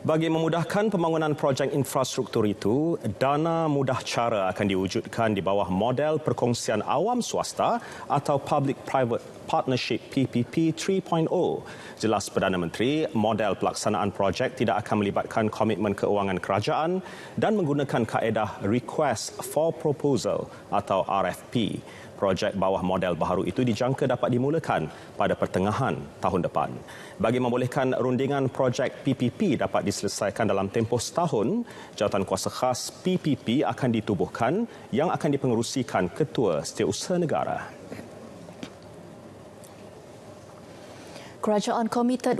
Bagi memudahkan pembangunan projek infrastruktur itu, dana mudah cara akan diwujudkan di bawah model perkongsian awam swasta atau Public Private Partnership PPP 3.0. Jelas Perdana Menteri, model pelaksanaan projek tidak akan melibatkan komitmen keuangan kerajaan dan menggunakan kaedah Request for Proposal atau RFP projek bawah model baharu itu dijangka dapat dimulakan pada pertengahan tahun depan. Bagi membolehkan rundingan projek PPP dapat diselesaikan dalam tempoh setahun, jawatan kuasa khas PPP akan ditubuhkan yang akan dipengerusikan Ketua Setiausaha Negara. Kerajaan komited